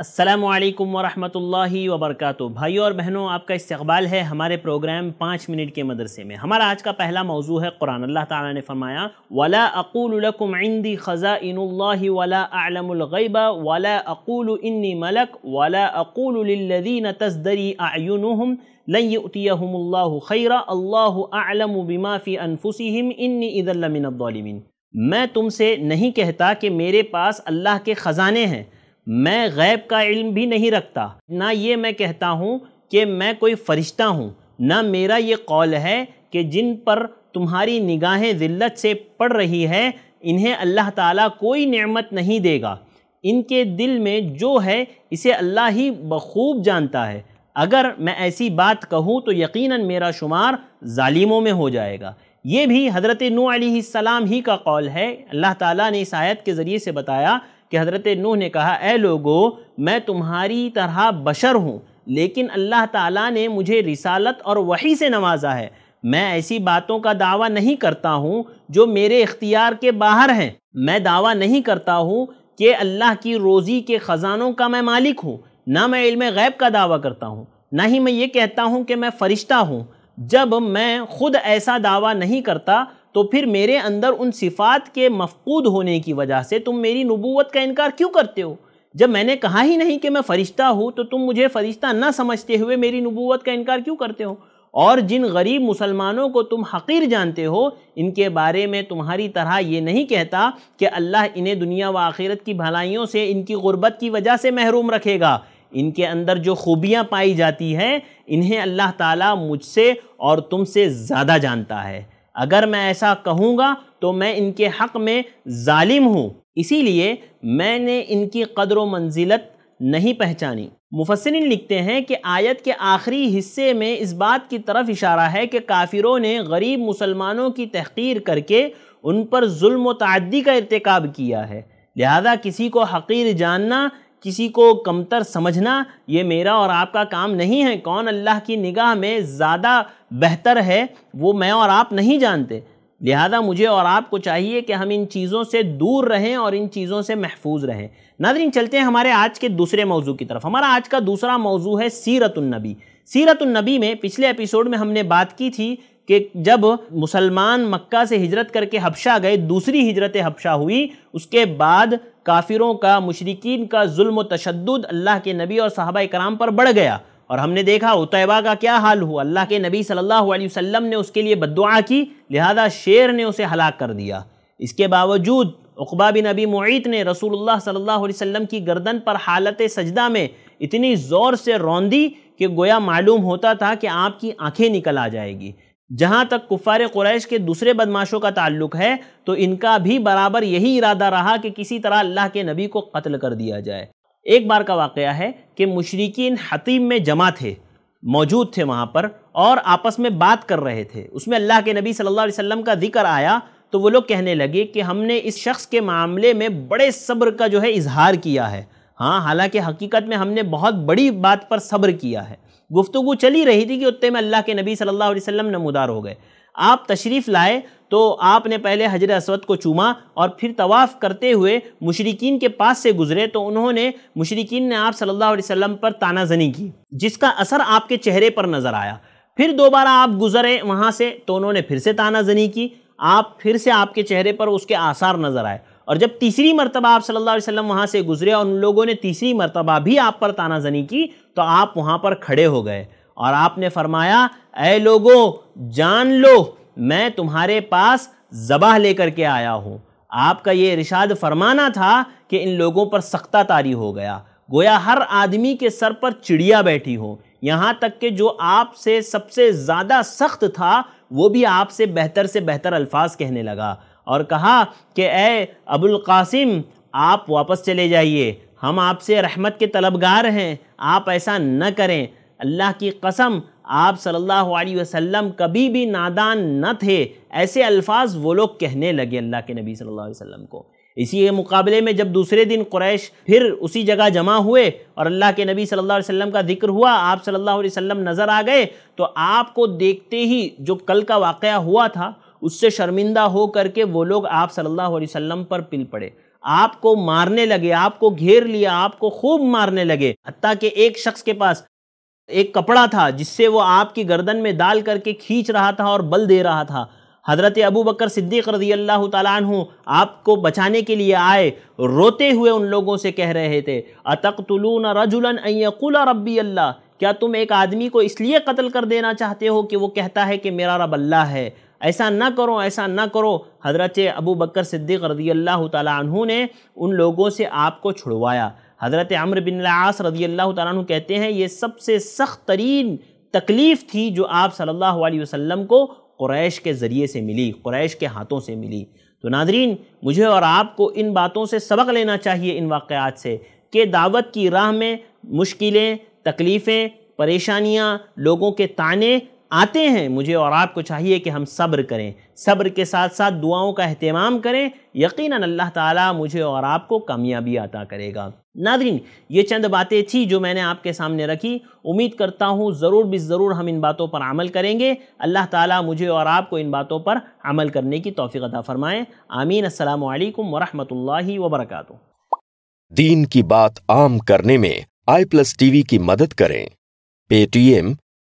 असलकम वरहमल वबरक भाइयों और बहनों आपका इस्तबाल है हमारे प्रोग्राम पाँच मिनट के मदरसे में हमारा आज का पहला मौजू है कुरान अल्लाह ताला ने फरमाया वला अकूलकुम इंदी ख़ज़ा इन वला आलमगैबा वला अकूल इन्नी मलक वला अकूलदीन तस्दरी आयुनहम लयुतियामल्ला खैरा अल्लाह आलम बिमाफ़ी अनफुसिम इन्नी इदल्लमिनमिन मैं तुमसे नहीं कहता कि मेरे पास अल्लाह के ख़ज़ाने हैं मैं गैब का इल्म भी नहीं रखता ना ये मैं कहता हूँ कि मैं कोई फ़रिश्ता हूँ ना मेरा ये कौल है कि जिन पर तुम्हारी निगाहें ज़िल्लत से पड़ रही है इन्हें अल्लाह ताला कोई नेमत नहीं देगा इनके दिल में जो है इसे अल्लाह ही बखूब जानता है अगर मैं ऐसी बात कहूँ तो यकीनन मेरा शुमार ालिमों में हो जाएगा ये भी हज़रत नू सलाम ही का कौल है अल्लाह ताला ने इस आयत के ज़रिए से बताया कि हज़रत नूह ने कहा ए लोगो मैं तुम्हारी तरह बशर हूँ लेकिन अल्लाह ताला ने मुझे रिसालत और वही से नवाजा है मैं ऐसी बातों का दावा नहीं करता हूँ जो मेरे इख्तियार के बाहर हैं मैं दावा नहीं करता हूँ कि अल्लाह की रोज़ी के ख़ज़ानों का मैं मालिक हूँ ना मैं इल्म गैब का दावा करता हूँ ना ही मैं ये कहता हूँ कि मैं फ़रिश्ता हूँ जब मैं ख़ुद ऐसा दावा नहीं करता तो फिर मेरे अंदर उन सिफात के मफकूद होने की वजह से तुम मेरी नबूवत का इनकार क्यों करते हो जब मैंने कहा ही नहीं कि मैं फ़रिश्ता हूँ तो तुम मुझे फ़रिश्ता ना समझते हुए मेरी नबूवत का इनकार क्यों करते हो और जिन गरीब मुसलमानों को तुम हकीर जानते हो इनके बारे में तुम्हारी तरह ये नहीं कहता कि अल्लाह इन्हें दुनिया व आखिरत की भलाइयों से इनकी गुर्बत की वजह से महरूम रखेगा इनके अंदर जो खूबियाँ पाई जाती हैं इन्हें अल्लाह ताला मुझसे और तुमसे ज़्यादा जानता है अगर मैं ऐसा कहूँगा तो मैं इनके हक़ में ालिम हूँ इसीलिए मैंने इनकी कदर व मंजिलत नहीं पहचानी मुफसरिन लिखते हैं कि आयत के आखिरी हिस्से में इस बात की तरफ इशारा है कि काफिरों ने गरीब मुसलमानों की तहकीर करके उन पर जुल्म व का इरतकब किया है लिहाजा किसी को हकीर जानना किसी को कमतर समझना ये मेरा और आपका काम नहीं है कौन अल्लाह की निगाह में ज़्यादा बेहतर है वो मैं और आप नहीं जानते लिहाजा मुझे और आपको चाहिए कि हम इन चीज़ों से दूर रहें और इन चीज़ों से महफूज रहें नादरीन चलते हैं हमारे आज के दूसरे मौजू की तरफ हमारा आज का दूसरा मौजू है सीरतुलनबी सीरतुलनबी में पिछले एपिसोड में हमने बात की थी कि जब मुसलमान मक्का से हिजरत करके हबशा गए दूसरी हिजरत हबशा हुई उसके बाद काफिरों का मुशरकिन का जुल्म तशद अल्लाह के नबी और साहबा कराम पर बढ़ गया और हमने देखा उतैबा का क्या हाल हुआ अल्लाह के नबी सल्लल्लाहु अलैहि वसल्लम ने उसके लिए बदुआ की लिहाजा शेर ने उसे हलाक कर दिया इसके बावजूद अकबा बिन नबी मुइत ने रसूलुल्लाह सल्लल्लाहु अलैहि वसल्लम की गर्दन पर हालत सजदा में इतनी ज़ोर से रौंदी कि गोया मालूम होता था कि आपकी आँखें निकल आ जाएगी जहाँ तक कुफार कुरैश के दूसरे बदमाशों का ताल्लुक है तो इनका भी बराबर यही इरादा रहा कि किसी तरह अल्लाह के नबी को कत्ल कर दिया जाए एक बार का वाक़ है कि मशरकिन हतीम में जमा थे मौजूद थे वहाँ पर और आपस में बात कर रहे थे उसमें अल्लाह के नबी सल्लल्लाहु अलैहि वसल्लम का जिक्र आया तो वो लोग कहने लगे कि हमने इस शख्स के मामले में बड़े सब्र का जो है इजहार किया है हाँ हालांकि हकीकत में हमने बहुत बड़ी बात पर सब्र किया है गुफ्तु चली रही थी कि उत्ते में अल्लाह के नबी सल्लल्लाहु अलैहि वसल्लम नमदार हो गए आप तशरीफ़ लाए तो आपने पहले हजर असवद को चूमा और फिर तवाफ़ करते हुए मुशरकिन के पास से गुजरे तो उन्होंने मुशरकिन ने आप सल्लल्लाहु अलैहि वसल्लम पर तानाजनी की जिसका असर आपके चेहरे पर नज़र आया फिर दोबारा आप गुजरे वहाँ से तो उन्होंने फिर से तानाजनी की आप फिर से आपके चेहरे पर उसके आसार नज़र आए और जब तीसरी मरतबा आप सल्लल्लाहु अलैहि वसल्लम वहाँ से गुजरे और उन लोगों ने तीसरी मरतबा भी आप पर तानाजनी की तो आप वहाँ पर खड़े हो गए और आपने फरमाया ए लोगो जान लो मैं तुम्हारे पास जबाह लेकर के आया हूँ आपका ये इरशाद फरमाना था कि इन लोगों पर सख्ता तारी हो गया गोया हर आदमी के सर पर चिड़िया बैठी हो यहाँ तक कि जो आपसे सबसे ज़्यादा सख्त था वो भी आपसे बेहतर से बेहतर अल्फाज कहने लगा और कहा कि ए अबुल कासिम आप वापस चले जाइए हम आपसे रहमत के तलबगार हैं आप ऐसा न करें अल्लाह की कसम आप सल्लल्लाहु अलैहि वसल्लम कभी भी नादान न थे ऐसे अल्फाज वो लोग कहने लगे अल्लाह के नबी सल्लल्लाहु अलैहि वसल्लम को इसी के मुकाबले में जब दूसरे दिन कुरैश फिर उसी जगह जमा हुए और अल्लाह के नबी सल्लल्लाहु अलैहि वसल्लम का जिक्र हुआ आप सल्लल्लाहु अलैहि वसल्लम नज़र आ गए तो आपको देखते ही जो कल का वाक़ हुआ था उससे शर्मिंदा हो करके वो लोग आप सल्लल्लाहु अलैहि वसल्लम पर पिल पड़े आपको मारने लगे आपको घेर लिया आपको खूब मारने लगे हत्या कि एक शख्स के पास एक कपड़ा था जिससे वो आपकी गर्दन में डाल करके खींच रहा था और बल दे रहा था हज़रत अबू बकर सिद्दीक रजी अल्लाह तु आपको बचाने के लिए आए रोते हुए उन लोगों से कह रहे थे अतकतलून रजुलन अयकुल रब्बी अल्लाह क्या तुम एक आदमी को इसलिए कत्ल कर देना चाहते हो कि वो कहता है कि मेरा रब अल्लाह है ऐसा ना करो ऐसा ना करो हजरत अबू बकर सिद्दीक रदी अल्लाह तु ने उन लोगों से आपको छुड़वाया हज़रत अमर बिन आस रदी अल्लाह तु कहते हैं ये सबसे सख्त तरीन तकलीफ़ थी जो आप सल्ला वसम को क्रैश के ज़रिए से मिली क्रैश के हाथों से मिली तो नादरीन मुझे और आपको इन बातों से सबक लेना चाहिए इन वाक़ात से कि दावत की राह में मुश्किलें तकलीफ़ें परेशानियाँ लोगों के ताने आते हैं मुझे और आपको चाहिए कि हम सब्र करें सब्र के साथ साथ दुआओं का अहतमाम करें यकीन अल्लाह ताला मुझे और आपको कामयाबी अता करेगा नादरीन ये चंद बातें थी जो मैंने आपके सामने रखी उम्मीद करता हूँ ज़रूर भी ज़रूर हम इन बातों पर अमल करेंगे अल्लाह ताला मुझे और आपको इन बातों पर अमल करने की तोफ़ी अदा फ़रमाएँ आमीन अल्लाम वरहमल वबरक दीन की बात आम करने में आई प्लस टीवी की मदद करें पेटीएम